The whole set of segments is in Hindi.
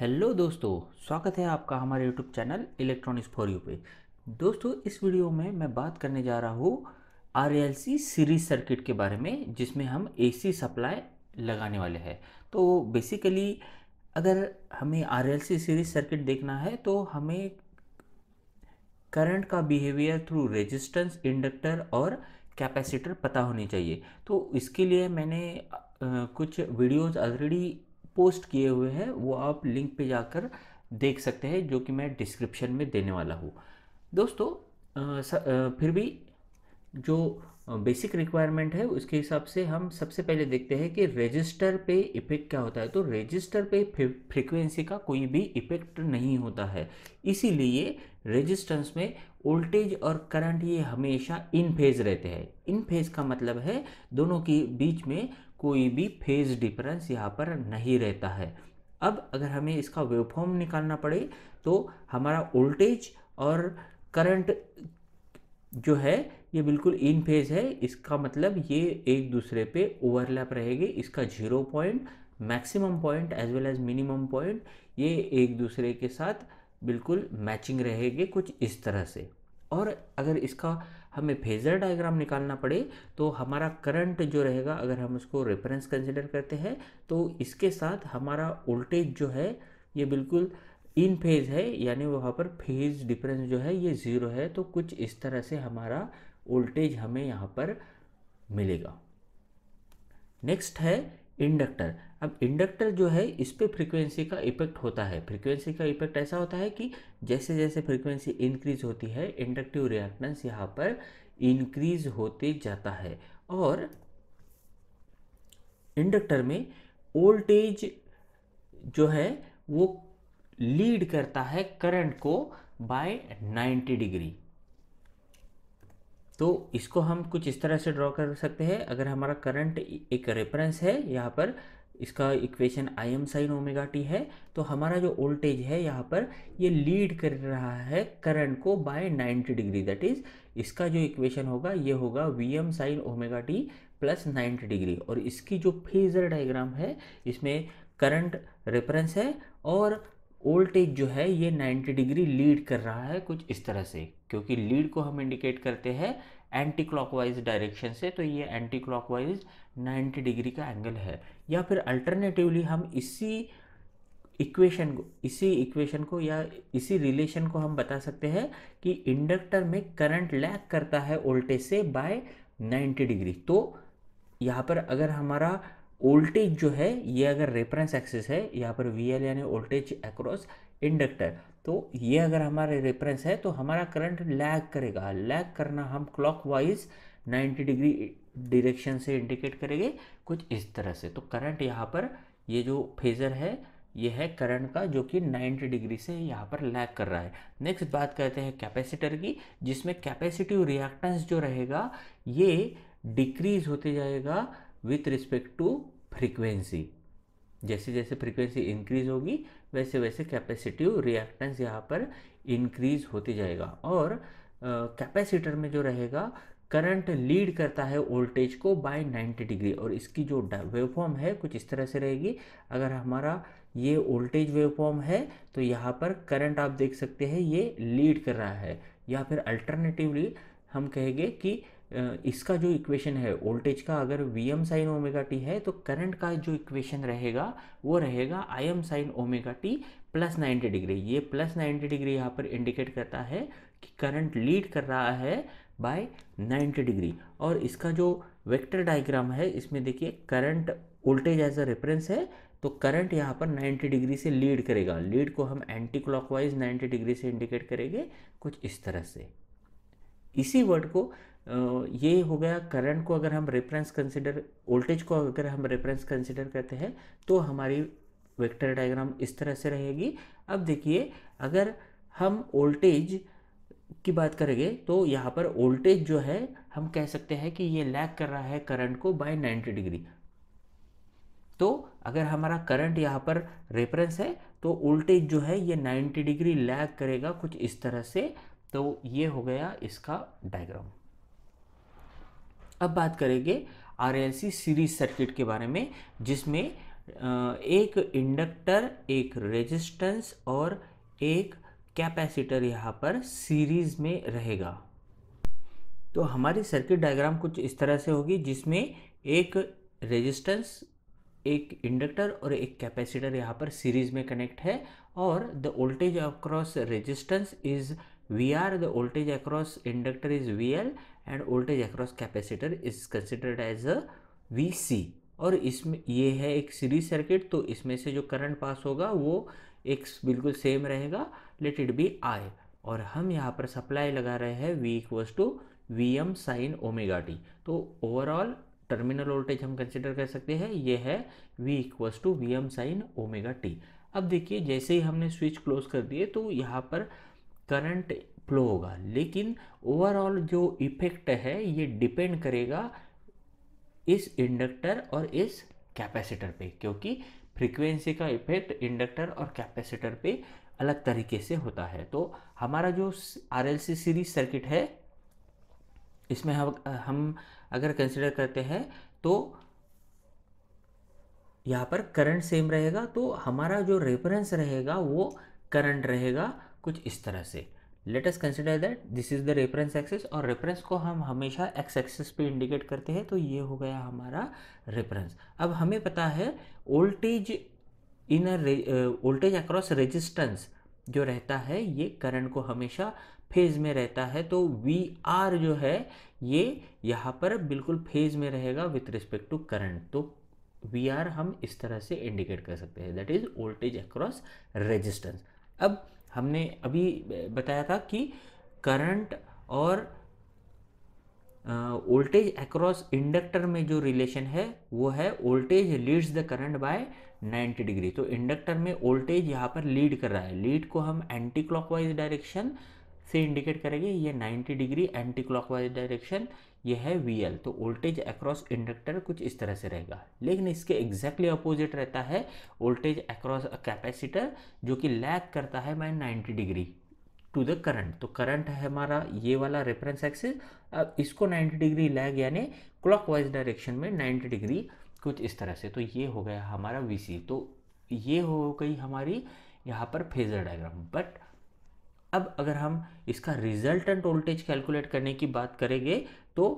हेलो दोस्तों स्वागत है आपका हमारे YouTube channel electronics for you पे दोस्तों इस वीडियो में मैं बात करने जा रहा हूँ आर सीरीज सर्किट के बारे में जिसमें हम एसी सप्लाई लगाने वाले हैं तो बेसिकली अगर हमें आर सीरीज सर्किट देखना है तो हमें करंट का बिहेवियर थ्रू रेजिस्टेंस इंडक्टर और कैपेसिटर पता होनी चाहिए तो इसके लिए मैंने कुछ वीडियोज़ ऑलरेडी पोस्ट किए हुए हैं वो आप लिंक पे जाकर देख सकते हैं जो कि मैं डिस्क्रिप्शन में देने वाला हूँ दोस्तों फिर भी जो बेसिक रिक्वायरमेंट है उसके हिसाब से हम सबसे पहले देखते हैं कि रजिस्टर पे इफेक्ट क्या होता है तो रजिस्टर पे फ्रिक्वेंसी का कोई भी इफेक्ट नहीं होता है इसीलिए रेजिस्टेंस में वोल्टेज और करंट ये हमेशा इन फेज रहते हैं इन फेज का मतलब है दोनों के बीच में कोई भी फेज डिफरेंस यहाँ पर नहीं रहता है अब अगर हमें इसका वेवफॉर्म निकालना पड़े तो हमारा वोल्टेज और करंट जो है ये बिल्कुल इन फेज है इसका मतलब ये एक दूसरे पे ओवरलैप रहेगी इसका zero point maximum point as well as minimum point ये एक दूसरे के साथ बिल्कुल मैचिंग रहेगी कुछ इस तरह से और अगर इसका हमें फेज़र डायग्राम निकालना पड़े तो हमारा करंट जो रहेगा अगर हम उसको रेफरेंस कंसिडर करते हैं तो इसके साथ हमारा वोल्टेज जो है ये बिल्कुल इन फेज़ है यानी वहाँ पर फेज़ डिफरेंस जो है ये ज़ीरो है तो कुछ इस तरह से हमारा वोल्टेज हमें यहाँ पर मिलेगा नेक्स्ट है इंडक्टर अब इंडक्टर जो है इस पर फ्रिक्वेंसी का इफेक्ट होता है फ्रिक्वेंसी का इफेक्ट ऐसा होता है कि जैसे जैसे फ्रिक्वेंसी इंक्रीज होती है इंडक्टिव रिएक्टेंस यहाँ पर इंक्रीज होते जाता है और इंडक्टर में वोल्टेज जो है वो लीड करता है करंट को बाय 90 डिग्री तो इसको हम कुछ इस तरह से ड्रॉ कर सकते हैं अगर हमारा करंट एक रेफरेंस है यहाँ पर इसका equation I M sine omega T है तो हमारा जो वोल्टेज है यहाँ पर ये लीड कर रहा है करंट को बाय 90 डिग्री दैट इज़ इसका जो इक्वेशन होगा ये होगा V M sine omega T plus 90 degree और इसकी जो फेजर डायग्राम है इसमें करंट रेफरेंस है और वोल्टेज जो है ये 90 डिग्री लीड कर रहा है कुछ इस तरह से क्योंकि लीड को हम इंडिकेट करते हैं एंटी क्लॉकवाइज डायरेक्शन से तो ये एंटी क्लॉकवाइज 90 डिग्री का एंगल है या फिर अल्टरनेटिवली हम इसी इक्वेशन को इसी इक्वेशन को या इसी रिलेशन को हम बता सकते हैं कि इंडक्टर में करंट लैक करता है वोल्टेज से बाय 90 डिग्री तो यहाँ पर अगर हमारा वोल्टेज जो है ये अगर रेफरेंस एक्सेस है यहाँ पर वी एल यानी वोल्टेज अक्रॉस इंडक्टर तो ये अगर हमारे रेफरेंस है तो हमारा करंट लैग करेगा लैग करना हम clock wise ninety degree direction से इंडिकेट करेंगे कुछ इस तरह से तो करंट यहाँ पर ये जो फेज़र है ये है करंट का जो कि 90 डिग्री से यहाँ पर लैग कर रहा है नेक्स्ट बात करते हैं कैपेसिटर की जिसमें कैपेसिटिव रिएक्टेंस जो रहेगा ये डिक्रीज होते जाएगा विथ रिस्पेक्ट टू फ्रीक्वेंसी जैसे जैसे फ्रीक्वेंसी इंक्रीज होगी वैसे वैसे कैपेसिटिव रिएक्टेंस यहाँ पर इंक्रीज होते जाएगा और कैपेसिटर uh, में जो रहेगा करंट लीड करता है वोल्टेज को बाय 90 डिग्री और इसकी जो वेवफॉर्म है कुछ इस तरह से रहेगी अगर हमारा ये वोल्टेज वेवफॉर्म है तो यहाँ पर करंट आप देख सकते हैं ये लीड कर रहा है या फिर अल्टरनेटिवली हम कहेंगे कि इसका जो इक्वेशन है वोल्टेज का अगर V M sine omega T है तो करंट का जो इक्वेशन रहेगा वो रहेगा I M sine omega T plus ninety degree ये प्लस नाइन्टी डिग्री यहाँ पर इंडिकेट करता है कि करंट लीड कर रहा है बाय नाइन्टी डिग्री और इसका जो वेक्टर डायग्राम है इसमें देखिए current voltage as a reference है तो करंट यहाँ पर 90 डिग्री से लीड करेगा लीड को हम एंटी क्लॉकवाइज 90 डिग्री से इंडिकेट करेंगे कुछ इस तरह से इसी वर्ड को ये हो गया करंट को अगर हम रेफरेंस कंसिडर वोल्टेज को अगर हम रेफरेंस कंसिडर करते हैं तो हमारी वेक्टर डायग्राम इस तरह से रहेगी अब देखिए अगर हम वोल्टेज की बात करेंगे तो यहाँ पर वोल्टेज जो है हम कह सकते हैं कि ये लैग कर रहा है करंट को बाय 90 डिग्री तो अगर हमारा करंट यहाँ पर रेफरेंस है तो वोल्टेज जो है ये 90 डिग्री लैग करेगा कुछ इस तरह से तो ये हो गया इसका डायग्राम अब बात करेंगे R L C series circuit के बारे में जिसमें एक इंडक्टर एक रेजिस्टेंस और एक कैपेसिटर यहाँ पर सीरीज में रहेगा तो हमारी सर्किट डायग्राम कुछ इस तरह से होगी जिसमें एक रेजिस्टेंस एक इंडक्टर और एक कैपेसिटर यहाँ पर सीरीज में कनेक्ट है और the voltage across resistance is V R the voltage across inductor is V L and voltage across capacitor is considered as a V C और इसमें ये है एक सीरीज सर्किट तो इसमें से जो करंट पास होगा वो एक बिल्कुल सेम रहेगा लेट इट बी आई और हम यहाँ पर सप्लाई लगा रहे हैं V equals to V M sine omega T तो ओवरऑल टर्मिनल वोल्टेज हम कंसिडर कर सकते हैं ये है V equals to V M sine omega T अब देखिए जैसे ही हमने स्विच क्लोज कर दिए तो यहाँ पर करंट फ्लो होगा लेकिन ओवरऑल जो इफेक्ट है ये डिपेंड करेगा इस इंडक्टर और इस कैपेसिटर पे क्योंकि फ्रीक्वेंसी का इफेक्ट इंडक्टर और कैपेसिटर पे अलग तरीके से होता है तो हमारा जो आर सीरीज सर्किट है इसमें हम हम अगर कंसिडर करते हैं तो यहाँ पर करंट सेम रहेगा तो हमारा जो रेफरेंस रहेगा वो करंट रहेगा कुछ इस तरह से let us consider that this is the reference axis और रेफरेंस को हम हमेशा एक्स एक्सेस पे इंडिकेट करते हैं तो ये हो गया हमारा रेफरेंस अब हमें पता है voltage in voltage across resistance जो रहता है ये करंट को हमेशा फेज में रहता है तो वी आर जो है ये यहाँ पर बिल्कुल फेज में रहेगा विथ रिस्पेक्ट टू करंट तो वी आर हम इस तरह से इंडिकेट कर सकते हैं that is voltage across resistance अब हमने अभी बताया था कि करंट और वोल्टेज अक्रॉस इंडक्टर में जो रिलेशन है वो है voltage leads the current by 90 degree तो इंडक्टर में वोल्टेज यहाँ पर लीड कर रहा है लीड को हम एंटी क्लॉकवाइज डायरेक्शन से इंडिकेट करेंगे ये 90 डिग्री एंटी क्लॉकवाइज डायरेक्शन ये है वी एल तो वोल्टेज अक्रॉस इंडक्टर कुछ इस तरह से रहेगा लेकिन इसके एग्जैक्टली अपोजिट रहता है वोल्टेज अक्रॉस कैपेसिटर जो कि लैग करता है माइन 90 डिग्री टू द करंट तो करंट है हमारा ये वाला रेफरेंस एक्सिस अब इसको 90 डिग्री लैग यानी वाइज डायरेक्शन में 90 डिग्री कुछ इस तरह से तो ये हो गया हमारा वी तो ये हो गई हमारी यहाँ पर फेजर डायग्राम बट अब अगर हम इसका रिजल्टेंट वोल्टेज कैलकुलेट करने की बात करेंगे तो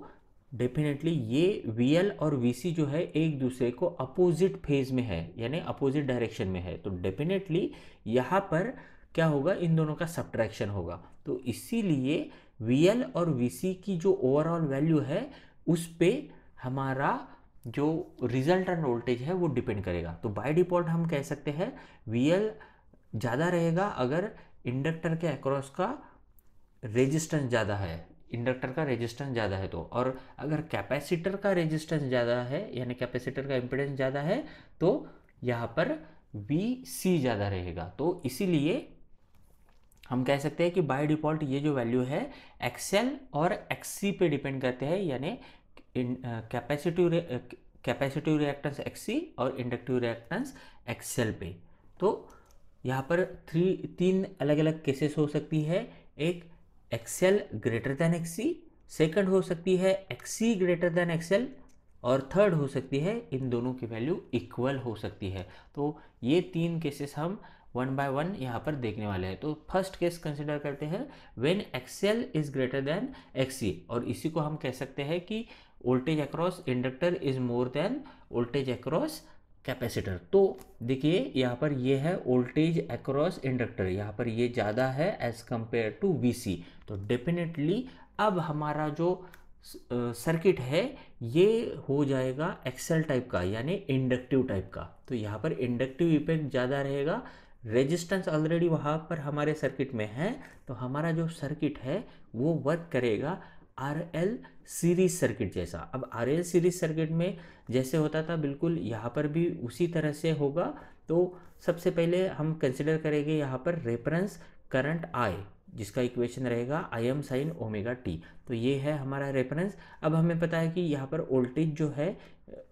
डेफिनेटली ये वी और वी जो है एक दूसरे को अपोजिट फेज में है यानी अपोजिट डायरेक्शन में है तो डेफिनेटली यहाँ पर क्या होगा इन दोनों का सब्ट्रैक्शन होगा तो इसीलिए वी और वी की जो ओवरऑल वैल्यू है उस पर हमारा जो रिजल्ट एंड वोल्टेज है वो डिपेंड करेगा तो बाय डिफॉल्ट हम कह सकते हैं वी ज़्यादा रहेगा अगर इंडक्टर के अक्रॉस का रेजिस्टेंस ज़्यादा है इंडक्टर का रेजिस्टेंस ज़्यादा है तो और अगर कैपेसिटर का रेजिस्टेंस ज़्यादा है यानी कैपेसिटर का इम्पिडेंस ज़्यादा है तो यहाँ पर बी सी ज़्यादा रहेगा तो इसीलिए हम कह सकते हैं कि बाय डिफ़ॉल्ट ये जो वैल्यू है एक्सएल और एक्ससी पे डिपेंड करते हैं यानी कैपेसिटिव कैपेसिटिव रिएक्टेंस एक्ससी और इंडक्टिव रिएक्टेंस एक्सएल पे तो यहाँ पर थ्री तीन अलग अलग केसेस हो सकती है एक XL greater than XC second हो सकती है एक्सी ग्रेटर देन एक्सेल और थर्ड हो सकती है इन दोनों की वैल्यू इक्वल हो सकती है तो ये तीन केसेस हम वन बाय वन यहाँ पर देखने वाले हैं तो फर्स्ट केस कंसिडर करते हैं when XL is greater than XC और इसी को हम कह सकते हैं कि voltage across inductor is more than voltage across capacitor तो देखिए यहाँ पर ये है वोल्टेज एक्रॉस इंडक्टर यहाँ पर ये ज़्यादा है एज़ कम्पेयर टू वी तो डेफिनेटली अब हमारा जो सर्किट है ये हो जाएगा एक्सेल टाइप का यानी इंडक्टिव टाइप का तो यहाँ पर इंडक्टिव इफेक्ट ज़्यादा रहेगा रेजिस्टेंस ऑलरेडी वहाँ पर हमारे सर्किट में है तो हमारा जो सर्किट है वो वर्क करेगा आर एल सीरीज सर्किट जैसा अब आर एल सीरीज सर्किट में जैसे होता था बिल्कुल यहाँ पर भी उसी तरह से होगा तो सबसे पहले हम कंसिडर करेंगे यहाँ पर रेफरेंस करंट आई जिसका इक्वेशन रहेगा I M sine omega T तो ये है हमारा रेफरेंस अब हमें पता है कि यहाँ पर वोल्टेज जो है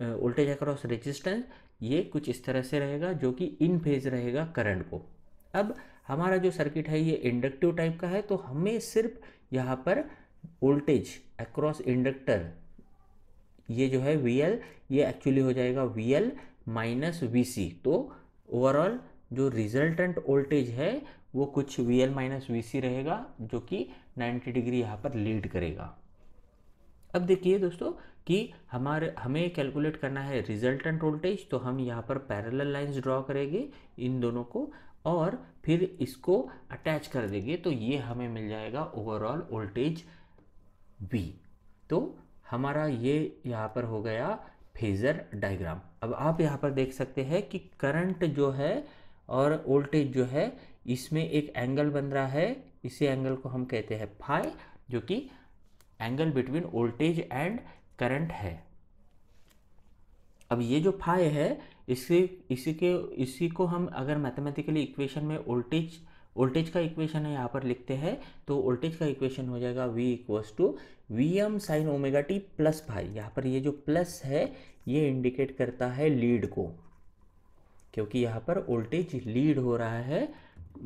वोल्टेज अक्रॉस रेजिस्टेंस ये कुछ इस तरह से रहेगा जो कि इन फेज रहेगा करंट को अब हमारा जो सर्किट है ये इंडक्टिव टाइप का है तो हमें सिर्फ यहाँ पर वोल्टेज अक्रॉस इंडक्टर ये जो है वी ये एक्चुअली हो जाएगा वी एल माइनस वी तो ओवरऑल जो रिजल्टेंट वोल्टेज है वो कुछ वी एल माइनस वी रहेगा जो कि 90 डिग्री यहाँ पर लीड करेगा अब देखिए दोस्तों कि हमारे हमें कैलकुलेट करना है रिजल्टेंट वोल्टेज तो हम यहाँ पर पैरल लाइन्स ड्रॉ करेंगे इन दोनों को और फिर इसको अटैच कर देंगे तो ये हमें मिल जाएगा ओवरऑल वोल्टेज बी तो हमारा ये यहाँ पर हो गया फेज़र डायग्राम अब आप यहाँ पर देख सकते हैं कि करंट जो है और वोल्टेज जो है इसमें एक एंगल बन रहा है इसी एंगल को हम कहते हैं फाई जो कि angle between voltage and current है अब ये जो फाई है इसके इसी के इसी को हम अगर मैथमेटिकली इक्वेशन में वोल्टेज वोल्टेज का इक्वेशन है यहाँ पर लिखते हैं तो वोल्टेज का इक्वेशन हो जाएगा V equals to V M sine omega T plus phi यहाँ पर ये जो प्लस है ये इंडिकेट करता है लीड को क्योंकि यहाँ पर वोल्टेज लीड हो रहा है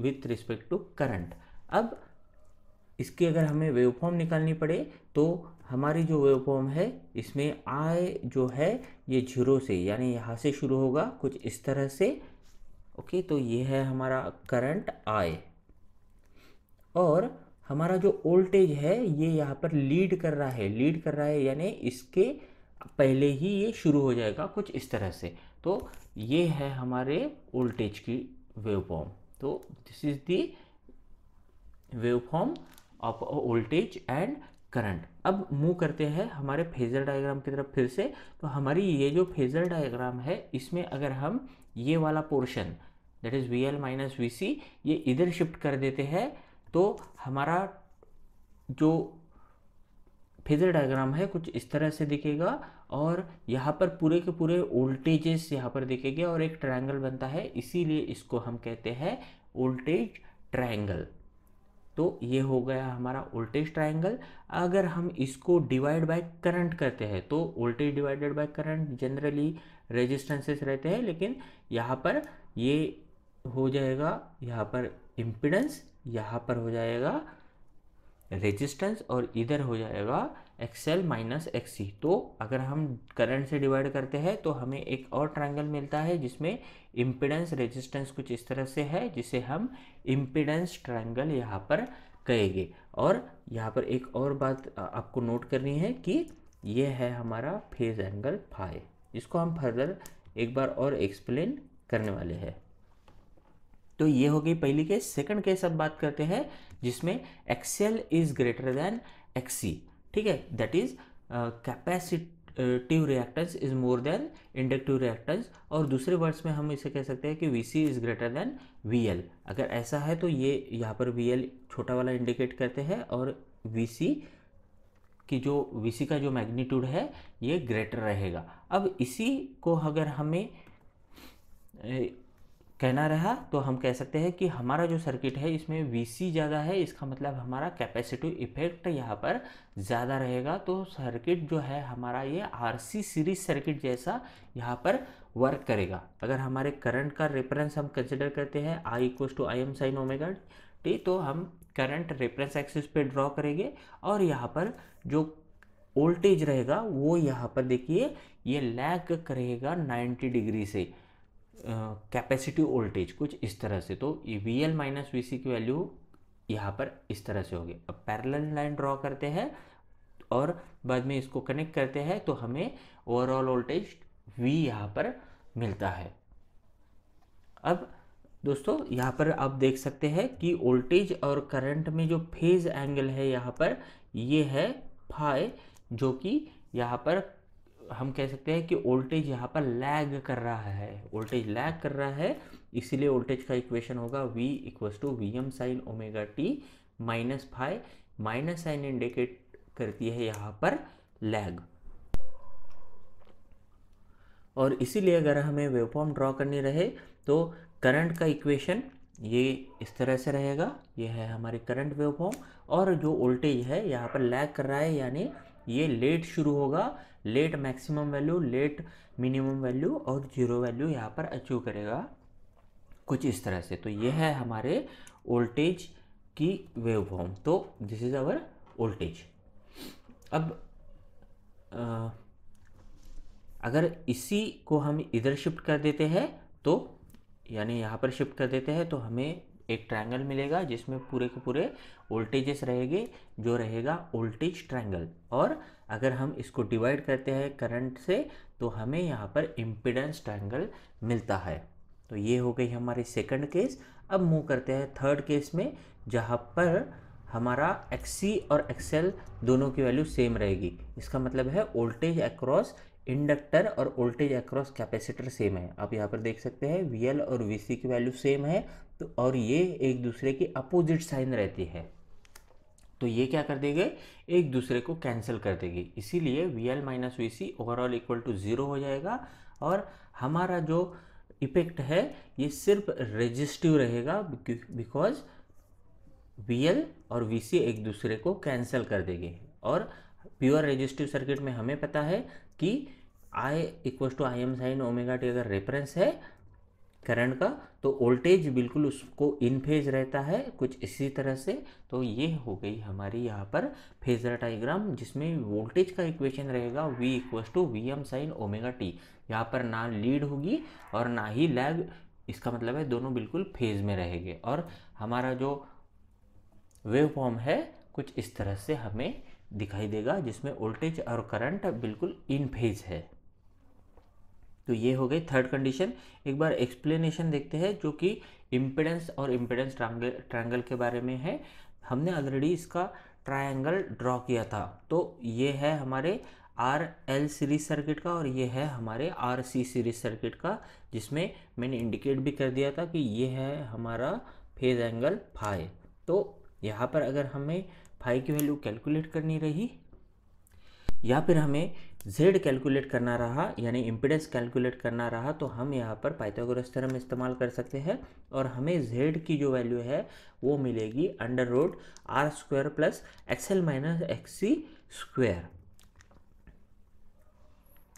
विथ रिस्पेक्ट टू करंट अब इसकी अगर हमें वेवफॉर्म निकालनी पड़े तो हमारी जो वेवफॉर्म है इसमें आय जो है ये जीरो से यानी यहाँ से शुरू होगा कुछ इस तरह से ओके तो ये है हमारा करंट आई और हमारा जो वोल्टेज है ये यहाँ पर लीड कर रहा है लीड कर रहा है यानी इसके पहले ही ये शुरू हो जाएगा कुछ इस तरह से तो ये है हमारे वोल्टेज की वेव फॉर्म तो this is the wave form of voltage and current अब मूव करते हैं हमारे फेजर डायग्राम की तरफ फिर से तो हमारी ये जो फेजर डायग्राम है इसमें अगर हम ये वाला portion that is V L minus V C ये इधर शिफ्ट कर देते हैं तो हमारा जो फेजर डायग्राम है कुछ इस तरह से दिखेगा और यहाँ पर पूरे के पूरे वोल्टेजेस यहाँ पर दिखेंगे और एक ट्रायंगल बनता है इसीलिए इसको हम कहते हैं वोल्टेज ट्रायंगल तो ये हो गया हमारा वोल्टेज ट्राइंगल अगर हम इसको डिवाइड बाय करंट करते हैं तो voltage divided by current generally resistances रहते हैं लेकिन यहाँ पर ये हो जाएगा यहाँ पर इम्पिडेंस यहाँ पर हो जाएगा रेजिस्टेंस और इधर हो जाएगा X L minus X C तो अगर हम करंट से डिवाइड करते हैं तो हमें एक और ट्रायंगल मिलता है जिसमें इम्पिडेंस रेजिस्टेंस कुछ इस तरह से है जिसे हम इम्पिडेंस ट्रायंगल यहाँ पर कहेंगे और यहाँ पर एक और बात आपको नोट करनी है कि ये है हमारा फेज एंगल फाइव जिसको हम फर्दर एक बार और एक्सप्लेन करने वाले हैं तो ये हो गई पहली केस सेकंड केस अब बात करते हैं जिसमें XL is greater than XC ठीक है that is capacitive reactance is more than inductive reactance और दूसरे वर्ड्स में हम इसे कह सकते हैं कि V C is greater than V L अगर ऐसा है तो ये यहाँ पर वी एल छोटा वाला इंडिकेट करते हैं और वी सी कि जो VC का जो मैग्नीट्यूड है ये ग्रेटर रहेगा अब इसी को अगर हमें कहना रहा तो हम कह सकते हैं कि हमारा जो सर्किट है इसमें वी ज़्यादा है इसका मतलब हमारा कैपेसिटिव इफेक्ट यहाँ पर ज़्यादा रहेगा तो सर्किट जो है हमारा ये आर सीरीज सर्किट जैसा यहाँ पर वर्क करेगा अगर हमारे करंट का रेफरेंस हम कंसिडर करते हैं I equals to I M sine omega T तो हम करंट रेफरेंस एक्सिस पे ड्रॉ करेंगे और यहाँ पर जो वोल्टेज रहेगा वो यहाँ पर देखिए ये लैग करेगा 90 डिग्री से कैपेसिटिव वोल्टेज कुछ इस तरह से तो V L minus V C की वैल्यू यहाँ पर इस तरह से होगी अब पैरेलल लाइन ड्रॉ करते हैं और बाद में इसको कनेक्ट करते हैं तो हमें ओवरऑल वोल्टेज वी यहाँ पर मिलता है अब दोस्तों यहाँ पर आप देख सकते हैं कि वोल्टेज और करंट में जो फेज एंगल है यहाँ पर ये यह है फाइ जो कि यहाँ पर हम कह सकते हैं कि वोल्टेज यहाँ पर लैग कर रहा है वोल्टेज लैग कर रहा है इसीलिए वोल्टेज का इक्वेशन होगा V equals to V M sine omega T minus phi minus sign indicate करती है यहाँ पर लैग और इसीलिए अगर हमें वेवफॉर्म ड्रॉ करनी रहे तो करंट का इक्वेशन ये इस तरह से रहेगा ये है हमारे करंट वेवफॉर्म और जो वोल्टेज है यहाँ पर लैग कर रहा है यानी ये लेट शुरू होगा late maximum value late minimum value और जीरो वैल्यू यहाँ पर अचीव करेगा कुछ इस तरह से तो ये है हमारे वोल्टेज की वेव फॉर्म तो दिस इज आवर वोल्टेज अब आ, अगर इसी को हम इधर शिफ्ट कर देते हैं तो यानी यहाँ पर शिफ्ट कर देते हैं तो हमें एक ट्रायंगल मिलेगा जिसमें पूरे के पूरे वोल्टेजेस रहेंगे जो रहेगा वोल्टेज ट्रायंगल और अगर हम इसको डिवाइड करते हैं करंट से तो हमें यहाँ पर इम्पिडेंस ट्रायंगल मिलता है तो ये हो गई हमारी सेकंड केस अब मूव करते हैं थर्ड केस में जहाँ पर हमारा एक्सी और एक्सेल दोनों की वैल्यू सेम रहेगी इसका मतलब है वोल्टेज अक्रॉस इंडक्टर और वोल्टेज अक्रॉस कैपेसिटर सेम है आप यहाँ पर देख सकते हैं वी और वी की वैल्यू सेम है तो और ये एक दूसरे की अपोजिट साइन रहती है तो ये क्या कर देंगे एक दूसरे को कैंसिल कर देगी इसीलिए V L minus V C overall equal to zero हो जाएगा और हमारा जो इफेक्ट है ये सिर्फ रजिस्टिव रहेगा बिकॉज वी एल और वी सी एक दूसरे को कैंसिल कर देगी और प्योर रेजिस्टिव सर्किट में हमें पता है कि I equal to I M sine omega T अगर रेफरेंस है करंट का तो वोल्टेज बिल्कुल उसको इन फेज रहता है कुछ इसी तरह से तो ये हो गई हमारी यहाँ पर फेजर डाइग्राम जिसमें वोल्टेज का इक्वेशन रहेगा V equals to V M sine omega T यहाँ पर ना लीड होगी और ना ही लैग इसका मतलब है दोनों बिल्कुल फेज में रहेंगे और हमारा जो वेव फॉर्म है कुछ इस तरह से हमें दिखाई देगा जिसमें वोल्टेज और करंट बिल्कुल इन फेज है तो ये हो गई थर्ड कंडीशन एक बार एक्सप्लेनेशन देखते हैं जो कि इम्पिडेंस और इम्पिडेंस ट्रायंगल के बारे में है हमने ऑलरेडी इसका ट्रायंगल ड्रॉ किया था तो ये है हमारे आर एल सीरीज सर्किट का और ये है हमारे आर सी सीरीज सर्किट का जिसमें मैंने इंडिकेट भी कर दिया था कि ये है हमारा फेज एंगल फाइव तो यहाँ पर अगर हमें फाई की वैल्यू कैलकुलेट करनी रही या फिर हमें z कैलकुलेट करना रहा यानी इम्पिडेंस कैलकुलेट करना रहा तो हम यहाँ पर पाइथागोरस थ्योरम इस्तेमाल कर सकते हैं और हमें z की जो वैल्यू है वो मिलेगी under root R square plus X L minus X C square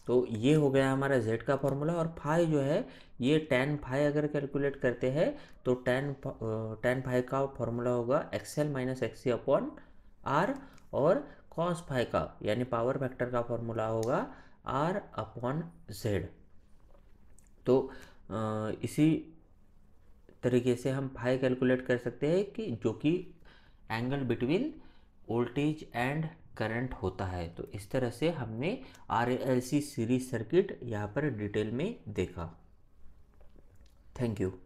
तो ये हो गया हमारा z का फॉर्मूला और फाइव जो है ये टेन फाई अगर कैलकुलेट करते हैं तो टेन टेन फाइव का फॉर्मूला होगा X L minus X C upon R और कॉस फाइव का यानी पावर फैक्टर का फॉर्मूला होगा आर अपॉन जेड तो इसी तरीके से हम फाइव कैलकुलेट कर सकते हैं कि जो कि angle between voltage and current होता है तो इस तरह से हमने R L C series circuit यहाँ पर डिटेल में देखा थैंक यू